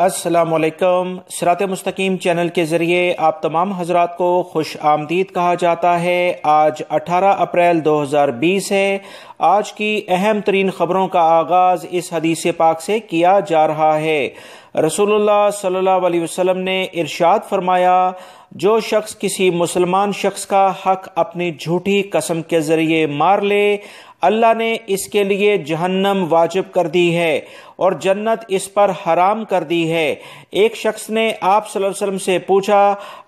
असलकम सरात मुस्तकीम चैनल के ज़रिए आप तमाम हजरात को खुश आमदीद कहा जाता है आज 18 अप्रैल दो हजार बीस है आज की अहम तरीन खबरों का आगाज़ इस हदीस पाक से किया जा रहा है रसूलुल्लाह सल्लल्लाहु अलैहि वसल्लम ने इरशाद फरमाया जो शख्स किसी मुसलमान शख्स का हक अपनी झूठी कसम के जरिए मार ले अल्लाह ने इसके लिए जहन्नम वाजिब कर दी है और जन्नत इस पर हराम कर दी है एक शख्स ने आप वसल्लम से पूछा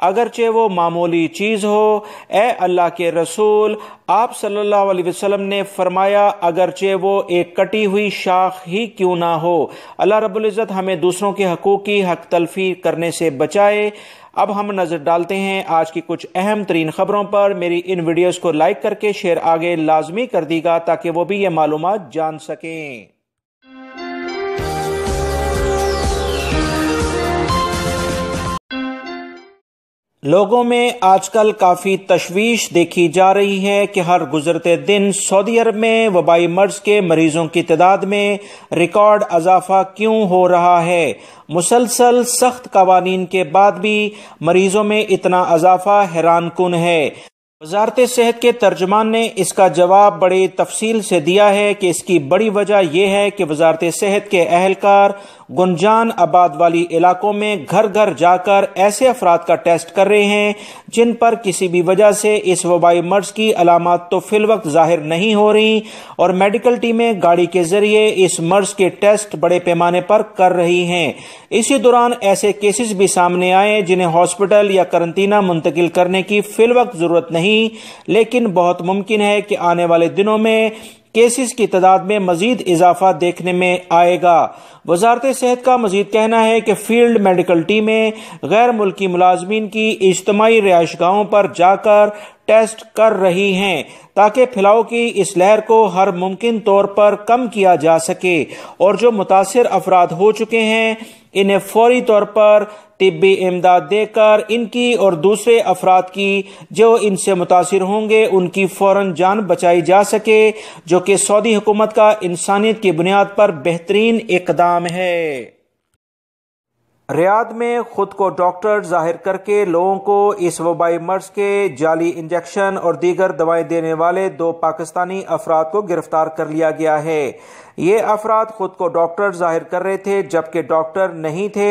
अगरचे वो मामूली चीज़ हो ए अल्लाह के रसूल आप सल्लल्लाहु अलैहि वसल्लम ने फरमाया अगरचे वो एक कटी हुई शाख ही क्यों ना हो अल्लाह रबुल्जत हमें दूसरों के हकूक़ की हक तलफी करने से बचाए अब हम नजर डालते हैं आज की कुछ अहम तरीन खबरों पर मेरी इन वीडियोस को लाइक करके शेयर आगे लाजमी कर दीगा ताकि वो भी ये मालूम जान सकें लोगों में आजकल काफ़ी तशवीश देखी जा रही है कि हर गुजरते दिन सऊदी अरब में वबाई मर्ज के मरीजों की तादाद में रिकॉर्ड अजाफा क्यों हो रहा है मुसलसल सख्त कवानीन के बाद भी मरीजों में इतना अजाफा हैरान कन है वजारत सेहत के तर्जमान ने इसका जवाब बड़े तफसील से दिया है कि इसकी बड़ी वजह यह है कि वजारत सेहत के अहलकार गुंजान आबाद वाली इलाकों में घर घर जाकर ऐसे अफराद का टेस्ट कर रहे हैं जिन पर किसी भी वजह से इस वबाई मर्ज की अलामत तो फिल वक्त जाहिर नहीं हो रही और मेडिकल टीमें गाड़ी के जरिए इस मर्ज के टेस्ट बड़े पैमाने पर कर रही हैं इसी दौरान ऐसे केसेस भी सामने आए जिन्हें हॉस्पिटल या करंतना मुंतकिल करने की फिल वक्त जरूरत नहीं नहीं लेकिन बहुत मुमकिन है कि आने वाले दिनों में केसेस की तादाद में मजीद इजाफा देखने में आएगा वजारत सेहत का मजीद कहना है कि फील्ड मेडिकल टीमें गैर मुल्की मुलाजमीन की इज्तमाही रिहायश गाहों पर जाकर टेस्ट कर रही हैं ताकि फैलाव की इस लहर को हर मुमकिन तौर पर कम किया जा सके और जो मुतासर अफराद हो चुके हैं इन्हें फौरी तौर पर तिबी इमदाद देकर इनकी और दूसरे अफराद की जो इनसे मुतासर होंगे उनकी फौरन जान बचाई जा सके जो कि सऊदी हुकूमत का इंसानियत की बुनियाद पर बेहतरीन इकदाम है रियाद में खुद को डॉक्टर जाहिर करके लोगों को इस वबाई मर्ज के जाली इंजेक्शन और दीगर दवाएं देने वाले दो पाकिस्तानी अफराद को गिरफ्तार कर लिया गया है ये अफराद खुद को डॉक्टर जाहिर कर रहे थे जबकि डॉक्टर नहीं थे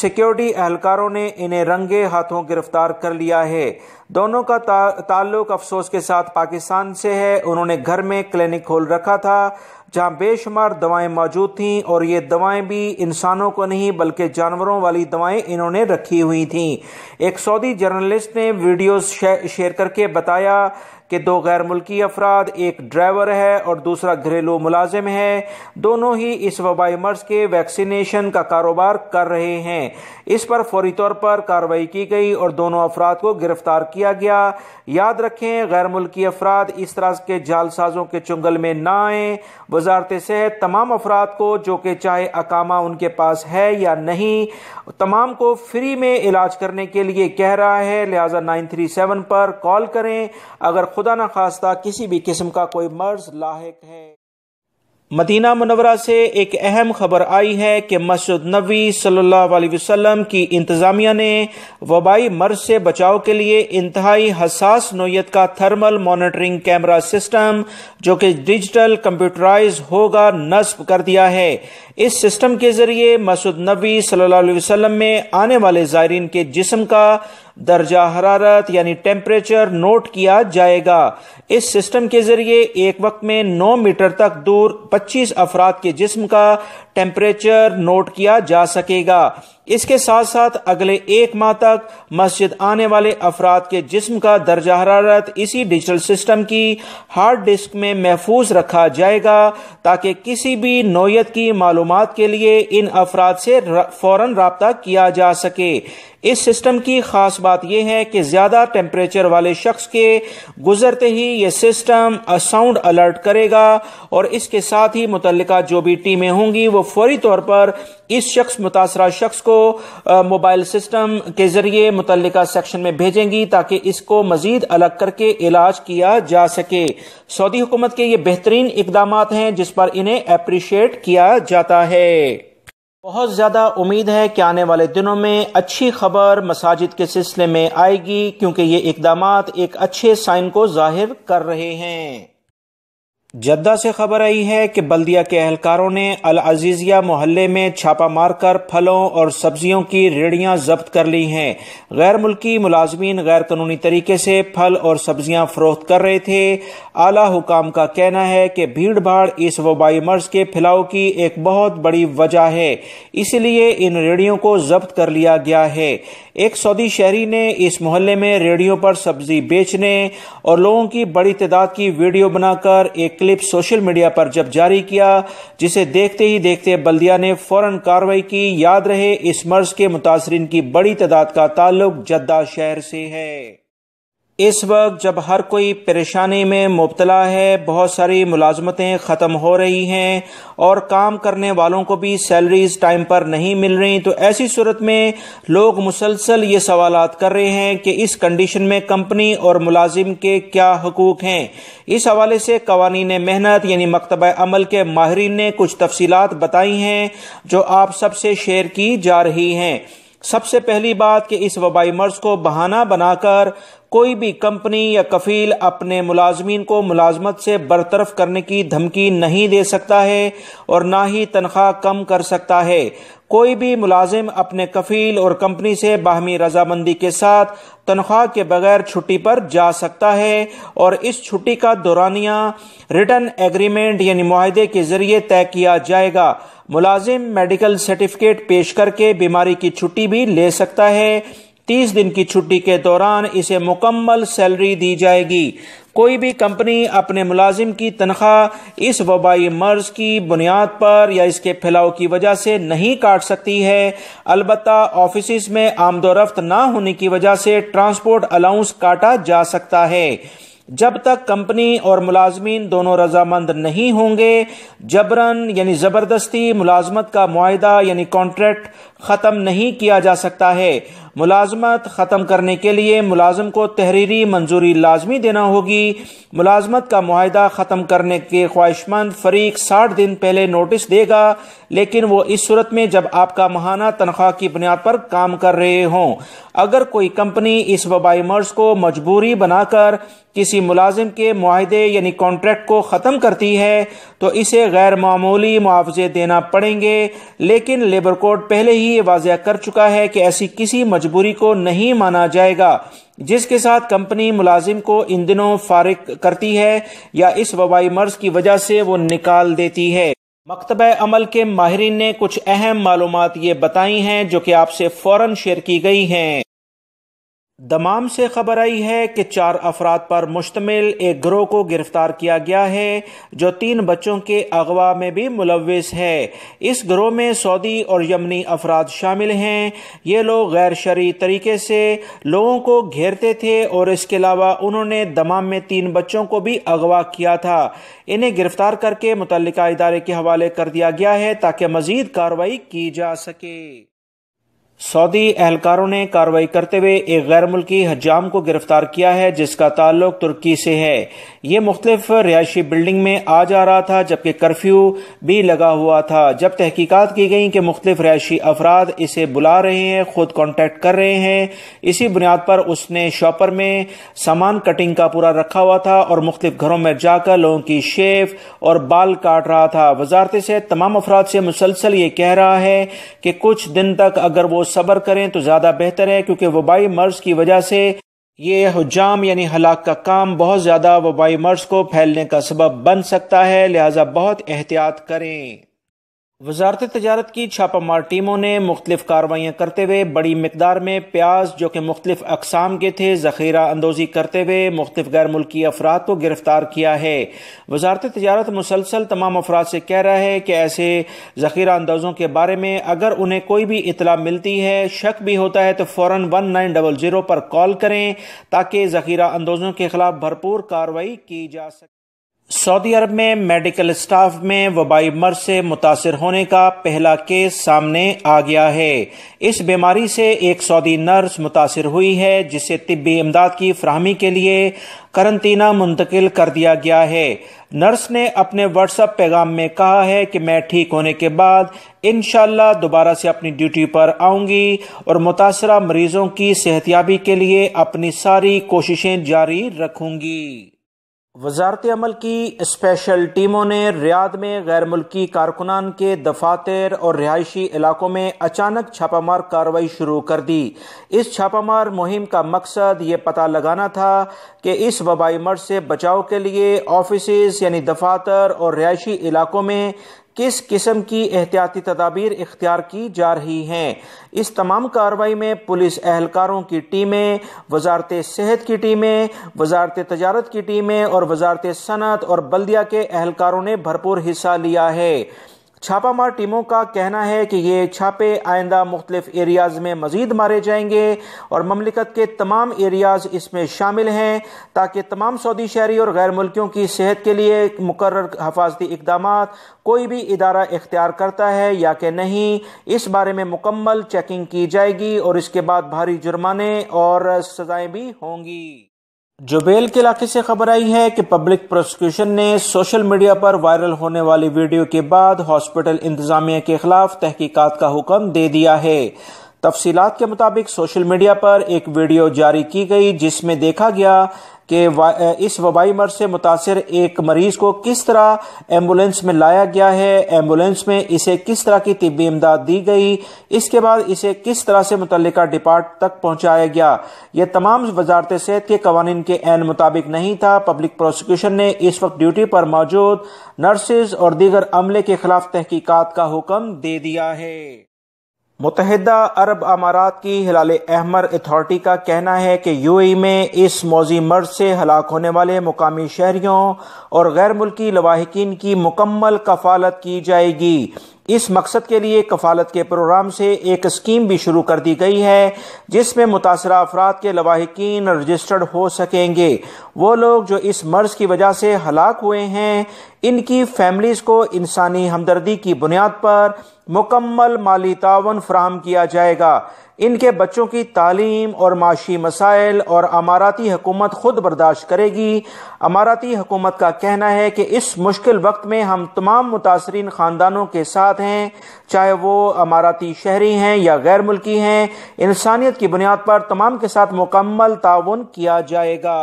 सिक्योरिटी एहलकारों ने इन्हें रंगे हाथों गिरफ्तार कर लिया है दोनों का ता, ताल्लुक अफसोस के साथ पाकिस्तान से है उन्होंने घर में क्लिनिक खोल रखा था जहां बेशुमार दवाएं मौजूद थीं और ये दवाएं भी इंसानों को नहीं बल्कि जानवरों वाली दवाएं इन्होंने रखी हुई थीं एक सऊदी जर्नलिस्ट ने वीडियो शेयर करके बताया कि दो गैर मुल्की अफराद एक ड्राइवर है और दूसरा घरेलू मुलाजिम है दोनों ही इस वबाई मर्ज के वैक्सीनेशन का कारोबार कर रहे हैं इस पर फौरी तौर पर कार्रवाई की गई और दोनों अफराद को गिरफ्तार किया गया याद रखें गैर मुल्की अफराद इस तरह के जालसाजों के चुंगल में न आए वजारत सेहत तमाम अफराद को जो कि चाहे अकामा उनके पास है या नहीं तमाम को फ्री में इलाज करने के लिए कह रहा है लिहाजा नाइन थ्री सेवन पर कॉल करें अगर खुद खुदा न खास्ता किसी भी किस्म का कोई मर्ज लाक है मदीना मनवरा से एक अहम खबर आई है कि मस्जिद नबी सल्लल्लाहु अलैहि वसल्लम की इंतज़ामिया ने वबाई मर्ज से बचाव के लिए इंतहाई हसास नोयत का थर्मल मॉनिटरिंग कैमरा सिस्टम जो कि डिजिटल कंप्यूटराइज होगा नस्ब कर दिया है इस सिस्टम के ज़रिए मस्जिद नबी सल्लल्लाहु अलैहि वसल्लम में आने वाले ज़ायरीन के जिसम का दर्जा हरारत यानी टेम्परेचर नोट किया जाएगा इस सिस्टम के जरिए एक वक्त में 9 मीटर तक दूर 25 अफराद के जिस्म का टेम्परेचर नोट किया जा सकेगा इसके साथ साथ अगले एक माह तक मस्जिद आने वाले अफराद के जिस्म का दर्जा हरारत इसी डिजिटल सिस्टम की हार्ड डिस्क में महफूज रखा जाएगा ताकि किसी भी नोयत की मालूम के लिए इन अफराद से फौरन रबता किया जा सके इस सिस्टम की खास बात यह है कि ज़्यादा टेम्परेचर वाले शख्स के गुजरते ही ये सिस्टम साउंड अलर्ट करेगा और इसके साथ ही मुतल जो भी टीमें होंगी वो फौरी तौर पर इस शख्स मुतासरा शख्स को मोबाइल सिस्टम के जरिए मुतल सेक्शन में भेजेंगी ताकि इसको मजीद अलग करके इलाज किया जा सके सऊदी हुकूमत के ये बेहतरीन इकदाम हैं जिस पर इन्हें अप्रिशिएट किया जाता है बहुत ज़्यादा उम्मीद है कि आने वाले दिनों में अच्छी खबर मसाजिद के सिलसिले में आएगी क्योंकि ये इकदाम एक अच्छे साइन को जाहिर कर रहे हैं जद्दा से खबर आई है कि बल्दिया के एहलकारों ने अल अजीजिया मोहल्ले में छापा मारकर फलों और सब्जियों की रेड़ियां जब्त कर ली हैं गैर मुल्की मुलाजमीन गैर कानूनी तरीके से फल और सब्जियां फरोख्त कर रहे थे आला हुकाम का कहना है कि भीड़ भाड़ इस वबाई मर्ज के फैलाव की एक बहुत बड़ी वजह है इसलिए इन रेड़ियों को जब्त कर लिया गया है एक सऊदी शहरी ने इस मोहल्ले में रेड़ियों पर सब्जी बेचने और लोगों की बड़ी तादाद की वीडियो बनाकर एक क्लिप सोशल मीडिया पर जब जारी किया जिसे देखते ही देखते बल्दिया ने फौरन कार्रवाई की याद रहे इस मर्ज के मुतासरीन की बड़ी तादाद का ताल्लुक जद्दा शहर से है इस वक्त जब हर कोई परेशानी में मुबतला है बहुत सारी मुलाजमतें ख़त्म हो रही हैं और काम करने वालों को भी सैलरीज टाइम पर नहीं मिल रही तो ऐसी सूरत में लोग मुसलसल ये सवाल कर रहे हैं कि इस कंडीशन में कंपनी और मुलाजिम के क्या हकूक हैं इस हवाले से कवानीन मेहनत यानी मकतब अमल के माहरीन ने कुछ तफसीत बताई हैं जो आप सबसे शेयर की जा रही हैं सबसे पहली बात कि इस वबाई मर्ज को बहाना बनाकर कोई भी कंपनी या कफील अपने मुलाजमीन को मुलाजमत से बरतरफ करने की धमकी नहीं दे सकता है और ना ही तनख्वाह कम कर सकता है कोई भी मुलाजिम अपने कफील और कंपनी से बाहमी रजामंदी के साथ तनख्वाह के बगैर छुट्टी पर जा सकता है और इस छुट्टी का दौरानिया रिटर्न एग्रीमेंट यानी माहदे के जरिए तय किया जाएगा मुलाजिम मेडिकल सर्टिफिकेट पेश करके बीमारी की छुट्टी भी ले सकता है तीस दिन की छुट्टी के दौरान इसे मुकम्मल सैलरी दी जाएगी कोई भी कंपनी अपने मुलाजिम की तनख्वाह इस वबाई मर्ज की बुनियाद पर या इसके फैलाव की वजह से नहीं काट सकती है अलबत् ऑफिस में आमदोरफ्त ना होने की वजह से ट्रांसपोर्ट अलाउंस काटा जा सकता है जब तक कंपनी और मुलाजमीन दोनों रजामंद नहीं होंगे जबरन यानी ज़बरदस्ती मुलाजमत का मुआदा यानी कॉन्ट्रैक्ट ख़त्म नहीं किया जा सकता है मुलाजमत ख़त्म करने के लिए मुलाजम को तहरीरी मंजूरी लाजमी देना होगी मुलाजमत का मुहिदा ख़त्म करने के ख्वाहिशमंद फरीक साठ दिन पहले नोटिस देगा लेकिन वो इस सूरत में जब आपका महाना तनख्वाह की बुनियाद पर काम कर रहे हों अगर कोई कंपनी इस वबाई मर्ज को मजबूरी बनाकर किसी मुलाजिम के माहदे यानी कॉन्ट्रैक्ट को ख़त्म करती है तो इसे गैर मामूली मुआवजे देना पड़ेंगे लेकिन लेबर कोड पहले ही ये वाजह कर चुका है कि ऐसी किसी मजबूरी को नहीं माना जाएगा जिसके साथ कंपनी मुलाजिम को इन दिनों फारिग करती है या इस वबाई मर्ज की वजह से वो निकाल देती है मकतब अमल के माहरीन ने कुछ अहम मालूम ये बताई हैं जो कि आपसे फ़ौरन शेयर की गई हैं दमाम से खबर आई है कि चार अफराद पर मुश्तमिल एक ग्रोह को गिरफ्तार किया गया है जो तीन बच्चों के अगवा में भी मुलविस है इस ग्रोह में सऊदी और यमनी अफराद शामिल हैं ये लोग गैर शरी तरीके से लोगों को घेरते थे और इसके अलावा उन्होंने दमाम में तीन बच्चों को भी अगवा किया था इन्हें गिरफ्तार करके मुतल इदारे के हवाले कर दिया गया है ताकि मजीद कार्रवाई की जा सके सऊदी एहलकारों ने कार्रवाई करते हुए एक गैर मुल्की हजाम को गिरफ्तार किया है जिसका ताल्लुक तुर्की से है ये मुख्तलिफ रिहायशी बिल्डिंग में आ जा रहा था जबकि कर्फ्यू भी लगा हुआ था जब तहकीकत की गई कि मुख्तलिफ रिहायशी अफराद इसे बुला रहे हैं खुद कॉन्टेक्ट कर रहे हैं इसी बुनियाद पर उसने शॉपर में सामान कटिंग का पूरा रखा हुआ था और मुख्तलिफ घरों में जाकर लोगों की शेव और बाल काट रहा था वजारत से तमाम अफराद से मुसलसल ये कह रहा है कि कुछ दिन तक अगर वो वो सब्र करें तो ज़्यादा बेहतर है क्योंकि वबाई मर्ज़ की वजह से ये हजाम यानी हलाक का काम बहुत ज़्यादा वबाई मर्ज़ को फैलने का सबब बन सकता है लिहाजा बहुत एहतियात करें वजारत तजारत की छापामार टीमों ने मुख्तफ कार्रवाइयाँ करते हुए बड़ी मकदार में प्याज जो कि मुख्तलिफ अकसाम के थे ज़ख़ीरा अंदोज़ी करते हुए मुख्तफ गैर मुल्की अफराद को गिरफ्तार किया है वजारत तजारत मुसलसल तमाम अफराद से कह रहा है कि ऐसे ज़ख़ीरा अंदोज़ों के बारे में अगर उन्हें कोई भी इतला मिलती है शक भी होता है तो four one nine double zero पर कॉल करें ताकि ज़ख़ीरा अंदोज़ों के खिलाफ भरपूर कार्रवाई की जा सके सऊदी अरब में मेडिकल स्टाफ में वबाई मर्ज से मुतासर होने का पहला केस सामने आ गया है इस बीमारी से एक सऊदी नर्स मुतासर हुई है जिसे तिबी इमदाद की फ्राहमी के लिए करंतना मुंतकिल कर दिया गया है नर्स ने अपने व्हाट्सएप पैगाम में कहा है कि मैं ठीक होने के बाद इन दोबारा से अपनी ड्यूटी पर आऊंगी और मुतासर मरीजों की सेहतियाबी के लिए अपनी सारी कोशिशें जारी रखूंगी वजारत अमल की स्पेशल टीमों ने रियाद में गैर मुल्की कारकुनान के दफातर और रिहायशी इलाकों में अचानक छापामार कार्रवाई शुरू कर दी इस छापामार मुहिम का मकसद ये पता लगाना था कि इस वबाई मर्ज से बचाव के लिए ऑफिस यानी दफातर और रिहायशी इलाकों में किस किस्म की एहतियाती तदाबीर इख्तियार की जा रही हैं इस तमाम कार्रवाई में पुलिस एहलकारों की टीमें वजारत सेहत की टीमें वजारत तजारत की टीमें और वजारत सनत और बल्दिया के एहलकारों ने भरपूर हिस्सा लिया है छापामार टीमों का कहना है कि ये छापे आइंदा मुख्तलिफ एरियाज़ में मज़ीद मारे जाएंगे और ममलिकत के तमाम एरियाज़ इसमें शामिल हैं ताकि तमाम सऊदी शहरी और गैर मुल्कियों की सेहत के लिए मुकर हफाजती इकदाम कोई भी इदारा इख्तियार करता है या कि नहीं इस बारे में मुकम्मल चेकिंग की जाएगी और इसके बाद भारी जुर्माने और सजाएं भी होंगी जुबेल के इलाके से खबर आई है कि पब्लिक प्रोसिक्यूशन ने सोशल मीडिया पर वायरल होने वाली वीडियो के बाद हॉस्पिटल इंतजामिया के खिलाफ तहकीकात का हुक्म दे दिया है तफसीत के मुताबिक सोशल मीडिया पर एक वीडियो जारी की गई जिसमें देखा गया कि इस वबाई मर्ज से मुतासर एक मरीज को किस तरह एम्बुलेंस में लाया गया है एम्बुलेंस में इसे किस तरह की तबी इमदाद दी गई इसके बाद इसे किस तरह से मुतल डिपार्ट तक पहुंचाया गया यह तमाम वजारत सेहत के कवानीन के एन मुताबिक नहीं था पब्लिक प्रोसिक्यूशन ने इस वक्त ड्यूटी पर मौजूद नर्सेज और दीगर अमले के खिलाफ तहकीकत का हुक्म दे दिया है मुतहदा अरब अमारात की हिलाल अहमर अथॉरिटी का कहना है कि यू ए में इस मौजी मर्ज से हलाक होने वाले मुकामी शहरियों और गैर मुल्की लवाहकिन की मुकम्मल कफालत की जाएगी इस मकसद के लिए कफालत के प्रोग्राम से एक स्कीम भी शुरू कर दी गई है जिसमें मुतासर अफराद के लवाहकिन रजिस्टर्ड हो सकेंगे वो लोग जो इस मर्ज की वजह से हलाक हुए हैं इनकी फैमिलीज़ को इंसानी हमदर्दी की बुनियाद पर मुकम्मल माली तावन फ्राहम किया जाएगा इनके बच्चों की तालीम और माशी मसाइल और अमाराती हुकूमत खुद बर्दाश्त करेगी अमाराती हुकूमत का कहना है कि इस मुश्किल वक्त में हम तमाम मुतासरीन ख़ानदानों के साथ हैं चाहे वो अमाराती शहरी हैं या गैर मुल्की हैं इंसानियत की बुनियाद पर तमाम के साथ मुकम्मल ताउन किया जाएगा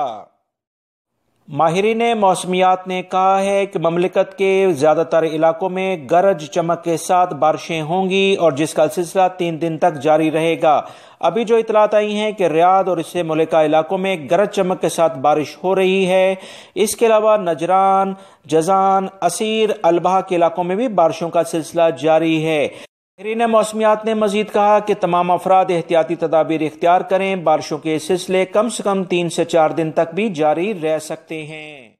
माहरीन मौसमियात ने कहा है कि ममलिकत के ज़्यादातर इलाकों में गरज चमक के साथ बारिशें होंगी और जिसका सिलसिला तीन दिन तक जारी रहेगा अभी जो इतलात आई हैं कि रियाद और इससे मुलिका इलाकों में गरज चमक के साथ बारिश हो रही है इसके अलावा नजरान जजान असीर अलबा के इलाकों में भी बारिशों का सिलसिला जारी है ने मौसमियात ने मजीद कहा कि तमाम अफराद एहतियाती तदाबीर इख्तियार करें बारिशों के सिलसिले कम से कम तीन से चार दिन तक भी जारी रह सकते हैं